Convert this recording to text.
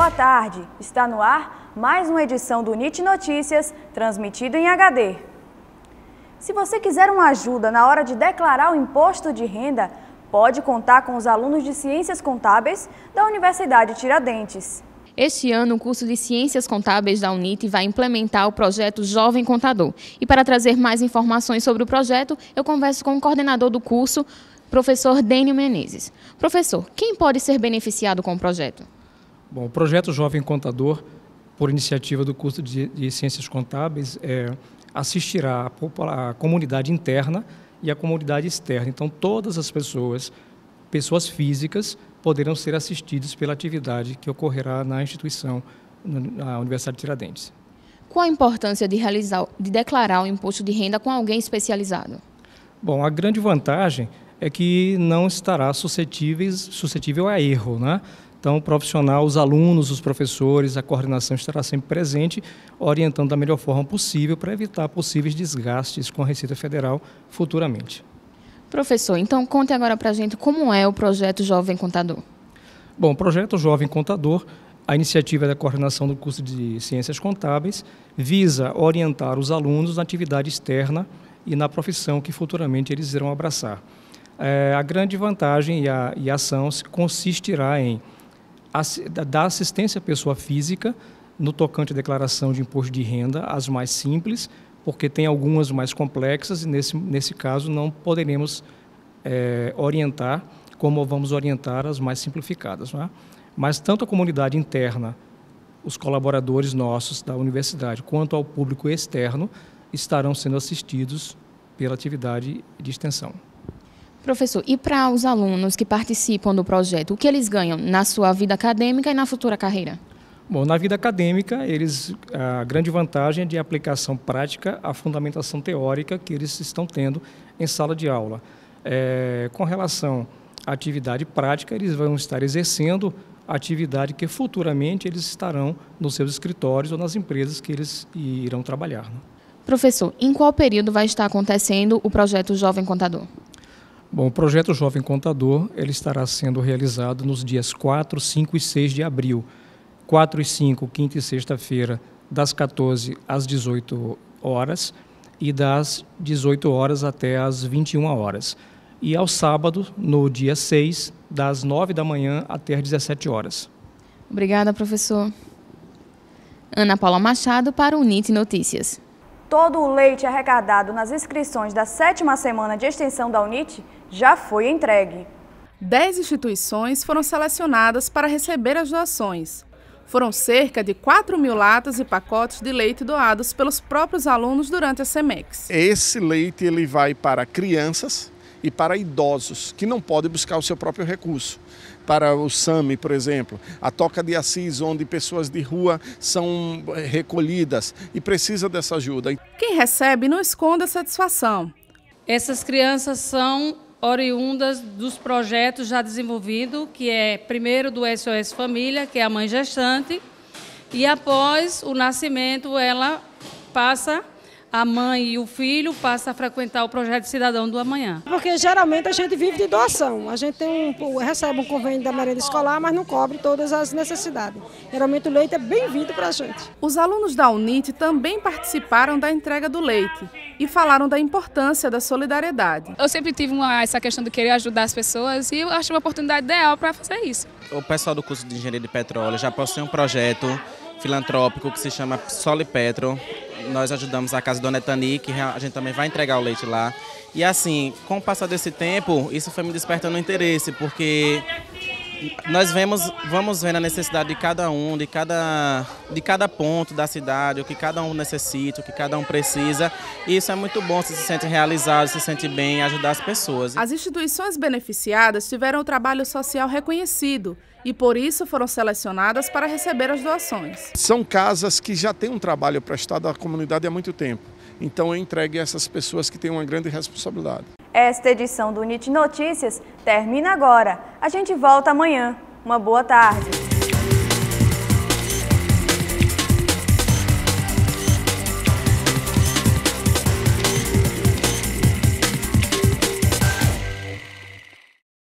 Boa tarde. Está no ar mais uma edição do NIT Notícias, transmitido em HD. Se você quiser uma ajuda na hora de declarar o imposto de renda, pode contar com os alunos de Ciências Contábeis da Universidade Tiradentes. Este ano, o curso de Ciências Contábeis da UNIT vai implementar o projeto Jovem Contador. E para trazer mais informações sobre o projeto, eu converso com o coordenador do curso, professor Dênio Menezes. Professor, quem pode ser beneficiado com o projeto? Bom, o projeto Jovem Contador, por iniciativa do curso de, de Ciências Contábeis, é, assistirá a, a comunidade interna e a comunidade externa. Então, todas as pessoas, pessoas físicas, poderão ser assistidas pela atividade que ocorrerá na instituição, na Universidade de Tiradentes. Qual a importância de, realizar, de declarar o imposto de renda com alguém especializado? Bom, a grande vantagem é que não estará suscetíveis, suscetível a erro, né? Então, o profissional, os alunos, os professores, a coordenação estará sempre presente, orientando da melhor forma possível para evitar possíveis desgastes com a Receita Federal futuramente. Professor, então conte agora para a gente como é o projeto Jovem Contador. Bom, o projeto Jovem Contador, a iniciativa é da coordenação do curso de Ciências Contábeis, visa orientar os alunos na atividade externa e na profissão que futuramente eles irão abraçar. É, a grande vantagem e a, e a ação consistirá em ass, dar assistência à pessoa física no tocante à declaração de imposto de renda, as mais simples, porque tem algumas mais complexas e, nesse, nesse caso, não poderemos é, orientar como vamos orientar as mais simplificadas. É? Mas tanto a comunidade interna, os colaboradores nossos da universidade, quanto ao público externo, estarão sendo assistidos pela atividade de extensão. Professor, e para os alunos que participam do projeto, o que eles ganham na sua vida acadêmica e na futura carreira? Bom, na vida acadêmica, eles a grande vantagem é de aplicação prática à fundamentação teórica que eles estão tendo em sala de aula. É, com relação à atividade prática, eles vão estar exercendo a atividade que futuramente eles estarão nos seus escritórios ou nas empresas que eles irão trabalhar. Né? Professor, em qual período vai estar acontecendo o projeto Jovem Contador? Bom, o projeto Jovem Contador ele estará sendo realizado nos dias 4, 5 e 6 de abril. 4 e 5, quinta e sexta-feira, das 14 às 18 horas e das 18 horas até às 21 horas. E ao sábado, no dia 6, das 9 da manhã até às 17 horas. Obrigada, professor. Ana Paula Machado para o NIT Notícias. Todo o leite arrecadado nas inscrições da sétima semana de extensão da UNIT já foi entregue. Dez instituições foram selecionadas para receber as doações. Foram cerca de 4 mil latas e pacotes de leite doados pelos próprios alunos durante a SEMEX. Esse leite ele vai para crianças e para idosos que não podem buscar o seu próprio recurso. Para o SAMI, por exemplo, a Toca de Assis, onde pessoas de rua são eh, recolhidas e precisa dessa ajuda. Quem recebe não esconde a satisfação. Essas crianças são oriundas dos projetos já desenvolvidos, que é primeiro do SOS Família, que é a mãe gestante, e após o nascimento ela passa a mãe e o filho passam a frequentar o projeto Cidadão do Amanhã. Porque geralmente a gente vive de doação, a gente tem um, recebe um convênio da merenda escolar, mas não cobre todas as necessidades. Geralmente o leite é bem-vindo para a gente. Os alunos da UNIT também participaram da entrega do leite e falaram da importância da solidariedade. Eu sempre tive uma, essa questão de querer ajudar as pessoas e eu acho uma oportunidade ideal para fazer isso. O pessoal do curso de Engenharia de Petróleo já possui um projeto filantrópico que se chama Solipetro nós ajudamos a casa Dona Etani, que a gente também vai entregar o leite lá. E assim, com o passar desse tempo, isso foi me despertando interesse, porque nós vemos, vamos vendo a necessidade de cada um, de cada, de cada ponto da cidade, o que cada um necessita, o que cada um precisa. E isso é muito bom, se se sente realizado, se sente bem, ajudar as pessoas. As instituições beneficiadas tiveram o trabalho social reconhecido e por isso foram selecionadas para receber as doações. São casas que já têm um trabalho prestado à comunidade há muito tempo. Então eu entregue a essas pessoas que têm uma grande responsabilidade. Esta edição do NIT Notícias termina agora. A gente volta amanhã. Uma boa tarde.